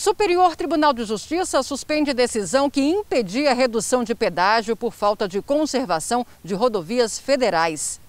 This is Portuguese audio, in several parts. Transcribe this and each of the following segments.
Superior Tribunal de Justiça suspende decisão que impedia a redução de pedágio por falta de conservação de rodovias federais.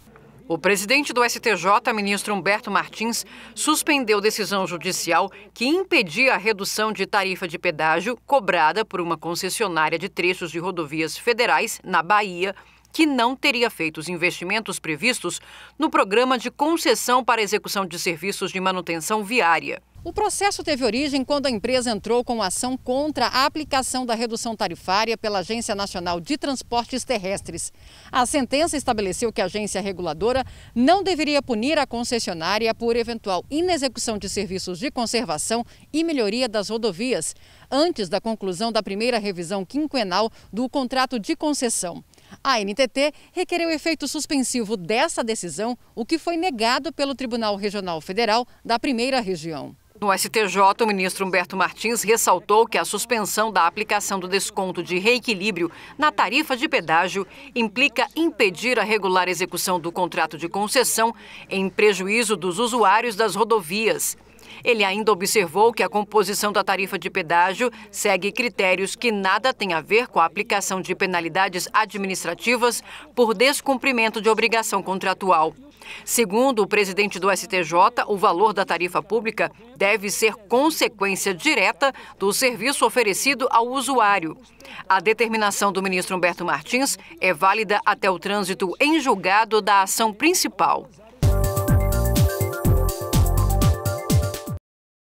O presidente do STJ, ministro Humberto Martins, suspendeu decisão judicial que impedia a redução de tarifa de pedágio cobrada por uma concessionária de trechos de rodovias federais na Bahia, que não teria feito os investimentos previstos no programa de concessão para execução de serviços de manutenção viária. O processo teve origem quando a empresa entrou com ação contra a aplicação da redução tarifária pela Agência Nacional de Transportes Terrestres. A sentença estabeleceu que a agência reguladora não deveria punir a concessionária por eventual inexecução de serviços de conservação e melhoria das rodovias, antes da conclusão da primeira revisão quinquenal do contrato de concessão. A NTT requereu efeito suspensivo dessa decisão, o que foi negado pelo Tribunal Regional Federal da Primeira Região. No STJ, o ministro Humberto Martins ressaltou que a suspensão da aplicação do desconto de reequilíbrio na tarifa de pedágio implica impedir a regular execução do contrato de concessão em prejuízo dos usuários das rodovias. Ele ainda observou que a composição da tarifa de pedágio segue critérios que nada têm a ver com a aplicação de penalidades administrativas por descumprimento de obrigação contratual. Segundo o presidente do STJ, o valor da tarifa pública deve ser consequência direta do serviço oferecido ao usuário. A determinação do ministro Humberto Martins é válida até o trânsito em julgado da ação principal.